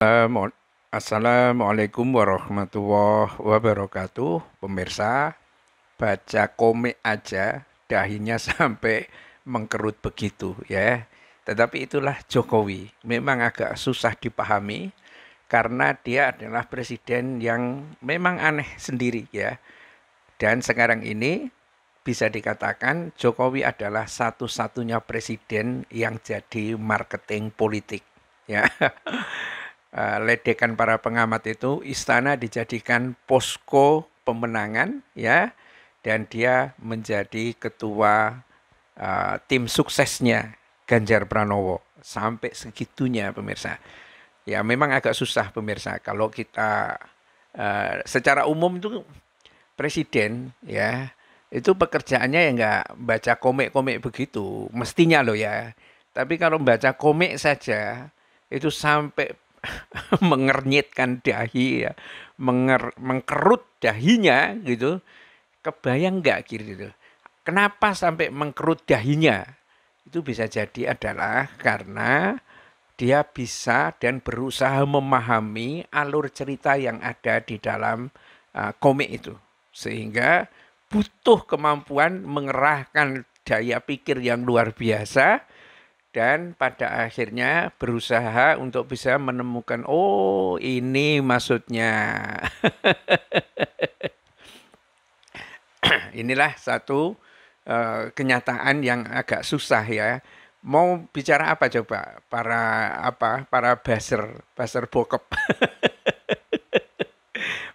Assalamualaikum warahmatullahi wabarakatuh Pemirsa Baca komik aja Dahinya sampai mengkerut begitu ya Tetapi itulah Jokowi Memang agak susah dipahami Karena dia adalah presiden yang memang aneh sendiri ya Dan sekarang ini bisa dikatakan Jokowi adalah satu-satunya presiden yang jadi marketing politik ya Eh, ledekan para pengamat itu istana dijadikan posko pemenangan ya dan dia menjadi ketua uh, tim suksesnya Ganjar Pranowo sampai segitunya pemirsa. Ya memang agak susah pemirsa kalau kita uh, secara umum itu presiden ya itu pekerjaannya ya nggak baca komik-komik begitu mestinya loh ya. Tapi kalau baca komik saja itu sampai mengernyitkan dahi ya, menger, mengkerut dahinya gitu. Kebayang nggak gitu? Kenapa sampai mengkerut dahinya? Itu bisa jadi adalah karena dia bisa dan berusaha memahami alur cerita yang ada di dalam uh, komik itu. Sehingga butuh kemampuan mengerahkan daya pikir yang luar biasa dan pada akhirnya berusaha untuk bisa menemukan oh ini maksudnya inilah satu uh, kenyataan yang agak susah ya mau bicara apa coba para apa para baser baser bokep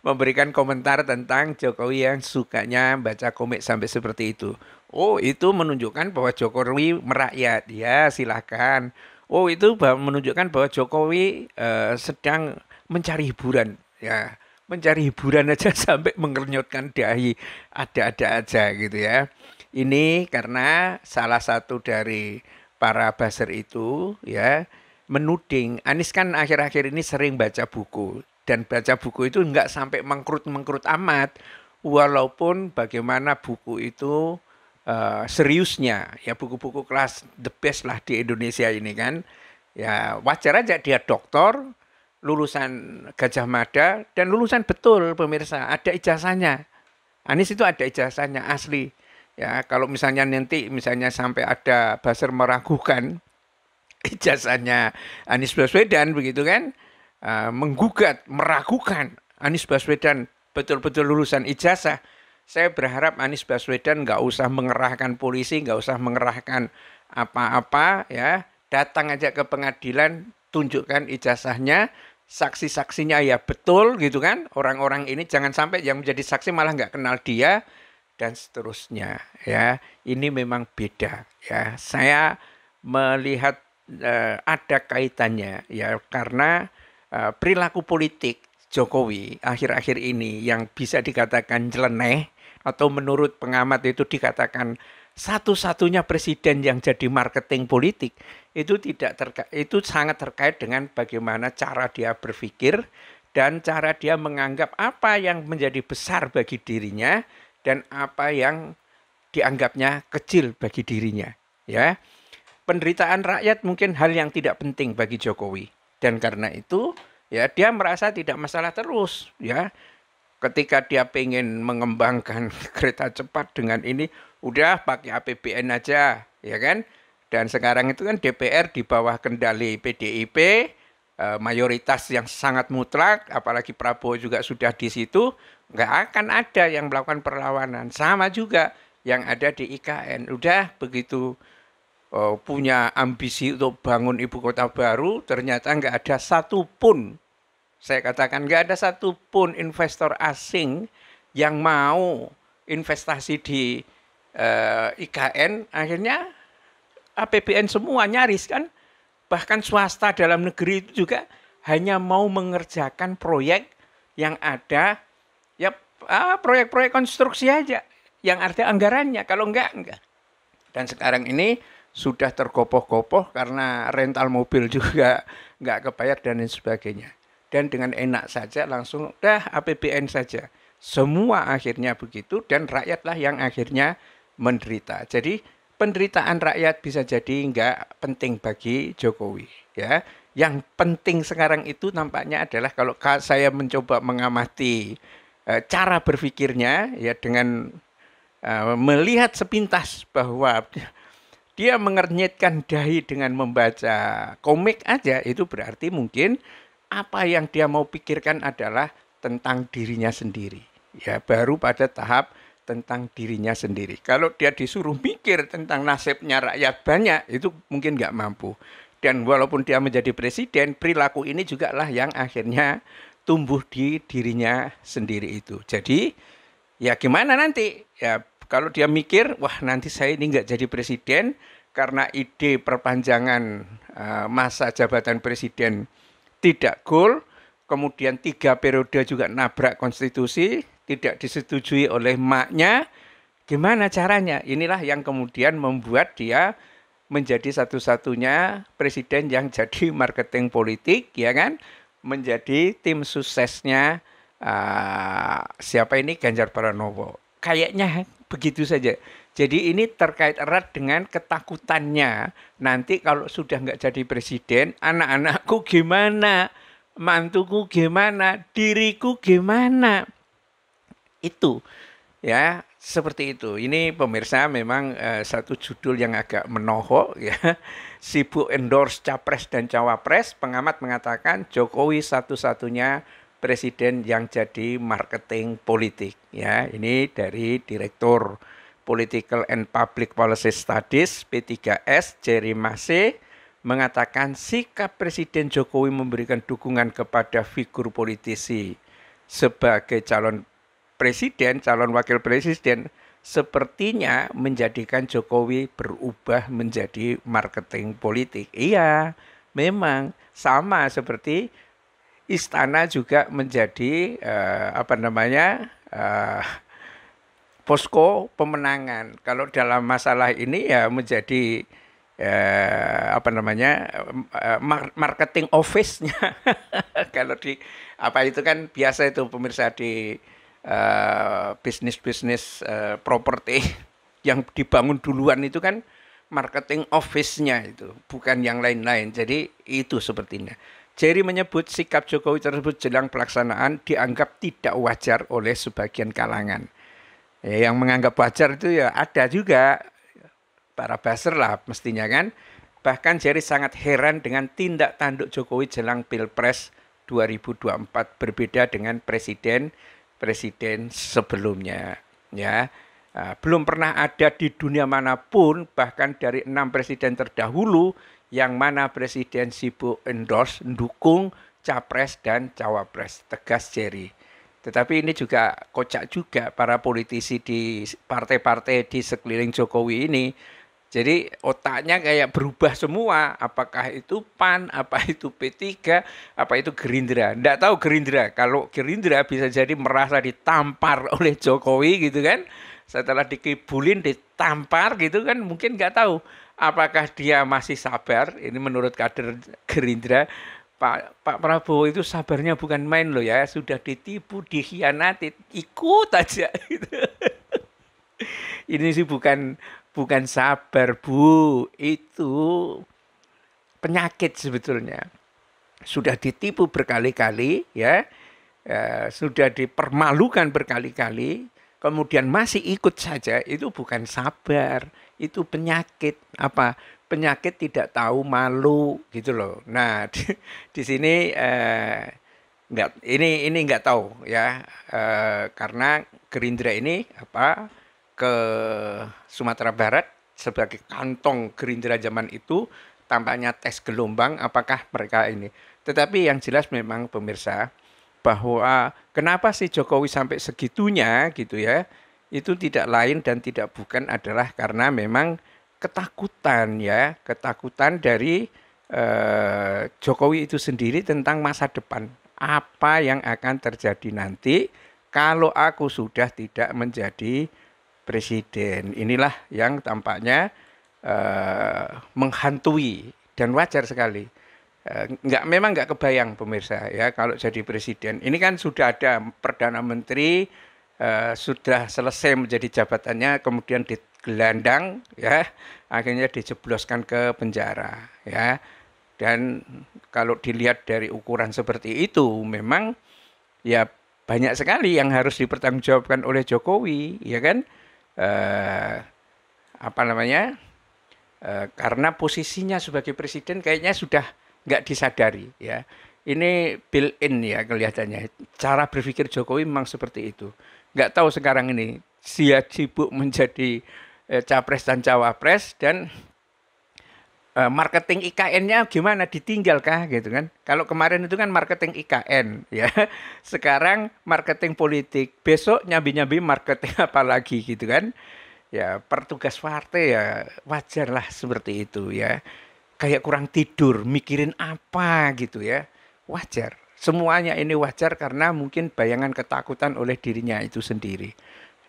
memberikan komentar tentang Jokowi yang sukanya baca komik sampai seperti itu Oh, itu menunjukkan bahwa Jokowi merakyat. Ya, silahkan. Oh, itu menunjukkan bahwa Jokowi uh, sedang mencari hiburan. Ya, mencari hiburan aja sampai mengernyutkan dahi. Ada-ada aja gitu ya. Ini karena salah satu dari para baser itu ya menuding. Anies kan akhir-akhir ini sering baca buku. Dan baca buku itu nggak sampai mengkrut-mengkrut amat. Walaupun bagaimana buku itu uh, seriusnya ya buku-buku kelas the best lah di Indonesia ini kan ya wajar aja dia doktor lulusan Gajah Mada dan lulusan betul pemirsa ada ijazahnya Anies itu ada ijazahnya asli ya kalau misalnya nanti misalnya sampai ada baser meragukan ijazahnya Anies Baswedan begitu kan uh, menggugat meragukan Anies Baswedan betul-betul lulusan ijazah saya berharap Anies Baswedan nggak usah mengerahkan polisi, nggak usah mengerahkan apa-apa, ya datang aja ke pengadilan, tunjukkan ijazahnya, saksi-saksinya ya betul gitu kan. Orang-orang ini jangan sampai yang menjadi saksi malah nggak kenal dia dan seterusnya ya. Ini memang beda ya. Saya melihat uh, ada kaitannya ya karena eh, perilaku politik Jokowi akhir-akhir ini yang bisa dikatakan jeleneh atau menurut pengamat itu dikatakan satu-satunya presiden yang jadi marketing politik itu tidak terka- itu sangat terkait dengan bagaimana cara dia berpikir dan cara dia menganggap apa yang menjadi besar bagi dirinya dan apa yang dianggapnya kecil bagi dirinya ya penderitaan rakyat mungkin hal yang tidak penting bagi Jokowi dan karena itu ya dia merasa tidak masalah terus ya ketika dia pengen mengembangkan kereta cepat dengan ini udah pakai APBN aja ya kan dan sekarang itu kan DPR di bawah kendali PDIP eh, mayoritas yang sangat mutlak apalagi Prabowo juga sudah di situ nggak akan ada yang melakukan perlawanan sama juga yang ada di IKN udah begitu eh, punya ambisi untuk bangun ibu kota baru ternyata nggak ada satupun saya katakan nggak ada satupun investor asing yang mau investasi di uh, eh, IKN. Akhirnya APBN semua nyaris kan. Bahkan swasta dalam negeri itu juga hanya mau mengerjakan proyek yang ada ya proyek ah, proyek-proyek konstruksi aja yang artinya anggarannya kalau enggak enggak dan sekarang ini sudah tergopoh-gopoh karena rental mobil juga enggak kebayar dan lain sebagainya dan dengan enak saja langsung dah APBN saja. Semua akhirnya begitu dan rakyatlah yang akhirnya menderita. Jadi penderitaan rakyat bisa jadi nggak penting bagi Jokowi ya. Yang penting sekarang itu nampaknya adalah kalau saya mencoba mengamati eh, cara berpikirnya ya dengan eh, melihat sepintas bahwa dia mengernyitkan dahi dengan membaca komik aja itu berarti mungkin apa yang dia mau pikirkan adalah tentang dirinya sendiri. Ya, baru pada tahap tentang dirinya sendiri. Kalau dia disuruh mikir tentang nasibnya rakyat banyak, itu mungkin nggak mampu. Dan walaupun dia menjadi presiden, perilaku ini juga lah yang akhirnya tumbuh di dirinya sendiri itu. Jadi, ya gimana nanti? Ya kalau dia mikir, wah nanti saya ini nggak jadi presiden karena ide perpanjangan eh, masa jabatan presiden tidak goal, kemudian tiga periode juga nabrak konstitusi, tidak disetujui oleh maknya. Gimana caranya? Inilah yang kemudian membuat dia menjadi satu-satunya presiden yang jadi marketing politik, ya kan? Menjadi tim suksesnya uh, siapa ini Ganjar Pranowo. Kayaknya begitu saja. Jadi ini terkait erat dengan ketakutannya nanti kalau sudah nggak jadi presiden, anak-anakku gimana, mantuku gimana, diriku gimana. Itu ya seperti itu. Ini pemirsa memang uh, satu judul yang agak menohok ya. Sibuk endorse capres dan cawapres, pengamat mengatakan Jokowi satu-satunya presiden yang jadi marketing politik ya. Ini dari direktur Political and Public Policy Studies P3S Jerry Mase mengatakan sikap Presiden Jokowi memberikan dukungan kepada figur politisi sebagai calon presiden, calon wakil presiden sepertinya menjadikan Jokowi berubah menjadi marketing politik. Iya, memang sama seperti istana juga menjadi uh, apa namanya? Uh, posko pemenangan. Kalau dalam masalah ini ya menjadi eh, apa namanya eh, marketing office-nya. Kalau di apa itu kan biasa itu pemirsa di eh, bisnis-bisnis eh, properti yang dibangun duluan itu kan marketing office-nya itu, bukan yang lain-lain. Jadi itu sepertinya. Jerry menyebut sikap Jokowi tersebut jelang pelaksanaan dianggap tidak wajar oleh sebagian kalangan. Ya, yang menganggap wajar itu ya ada juga para baser lah mestinya kan. Bahkan Jerry sangat heran dengan tindak tanduk Jokowi jelang Pilpres 2024 berbeda dengan presiden presiden sebelumnya ya. Eh, belum pernah ada di dunia manapun, bahkan dari enam presiden terdahulu, yang mana presiden sibuk endorse, dukung capres dan cawapres. Tegas Jerry. Tetapi ini juga kocak juga para politisi di partai-partai di sekeliling Jokowi ini. Jadi otaknya kayak berubah semua. Apakah itu PAN, apa itu P3, apa itu Gerindra. tidak tahu Gerindra. Kalau Gerindra bisa jadi merasa ditampar oleh Jokowi gitu kan. Setelah dikibulin, ditampar gitu kan mungkin nggak tahu. Apakah dia masih sabar, ini menurut kader Gerindra, Pak Pak Prabowo itu sabarnya bukan main loh ya, sudah ditipu, dikhianati, ikut aja gitu. Ini sih bukan bukan sabar, Bu. Itu penyakit sebetulnya. Sudah ditipu berkali-kali ya. Ya, sudah dipermalukan berkali-kali, kemudian masih ikut saja itu bukan sabar, itu penyakit apa? Penyakit tidak tahu malu gitu loh. Nah, di, di sini eh, nggak ini ini nggak tahu ya eh, karena Gerindra ini apa ke Sumatera Barat sebagai kantong Gerindra zaman itu tampaknya tes gelombang apakah mereka ini. Tetapi yang jelas memang pemirsa bahwa ah, kenapa sih Jokowi sampai segitunya gitu ya itu tidak lain dan tidak bukan adalah karena memang ketakutan ya ketakutan dari eh, Jokowi itu sendiri tentang masa depan apa yang akan terjadi nanti kalau aku sudah tidak menjadi presiden inilah yang tampaknya eh, menghantui dan wajar sekali Eh, nggak memang nggak kebayang pemirsa ya kalau jadi presiden. Ini kan sudah ada perdana menteri uh, sudah selesai menjadi jabatannya kemudian digelandang ya akhirnya dijebloskan ke penjara ya. Dan kalau dilihat dari ukuran seperti itu memang ya banyak sekali yang harus dipertanggungjawabkan oleh Jokowi ya kan uh, apa namanya uh, karena posisinya sebagai presiden kayaknya sudah nggak disadari ya. Ini built-in ya kelihatannya. Cara berpikir Jokowi memang seperti itu. Nggak tahu sekarang ini dia sibuk menjadi eh, capres dan cawapres dan eh, marketing IKN-nya gimana ditinggalkah gitu kan. Kalau kemarin itu kan marketing IKN ya. Sekarang marketing politik, besok nyambi-nyambi marketing apa lagi gitu kan. Ya pertugas partai ya wajarlah seperti itu ya kayak kurang tidur, mikirin apa gitu ya. Wajar. Semuanya ini wajar karena mungkin bayangan ketakutan oleh dirinya itu sendiri.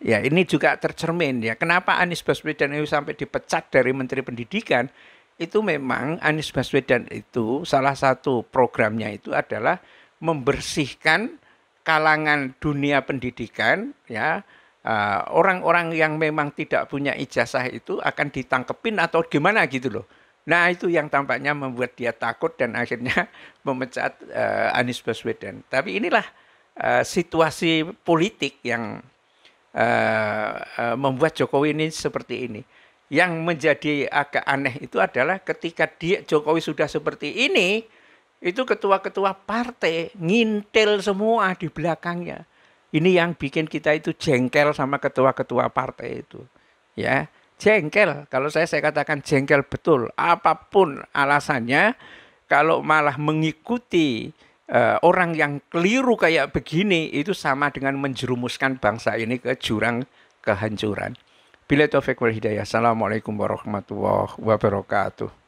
Ya, ini juga tercermin ya. Kenapa Anies Baswedan itu sampai dipecat dari Menteri Pendidikan? Itu memang Anies Baswedan itu salah satu programnya itu adalah membersihkan kalangan dunia pendidikan ya eh, orang-orang uh, yang memang tidak punya ijazah itu akan ditangkepin atau gimana gitu loh. Nah itu yang tampaknya membuat dia takut dan akhirnya memecat uh, Anies Baswedan. Tapi inilah uh, situasi politik yang uh, uh, membuat Jokowi ini seperti ini. Yang menjadi agak aneh itu adalah ketika dia Jokowi sudah seperti ini, itu ketua-ketua partai ngintil semua di belakangnya. Ini yang bikin kita itu jengkel sama ketua-ketua partai itu, ya jengkel. Kalau saya saya katakan jengkel betul. Apapun alasannya, kalau malah mengikuti uh, orang yang keliru kayak begini itu sama dengan menjerumuskan bangsa ini ke jurang kehancuran. Bila taufik wal hidayah. Assalamualaikum warahmatullahi wabarakatuh.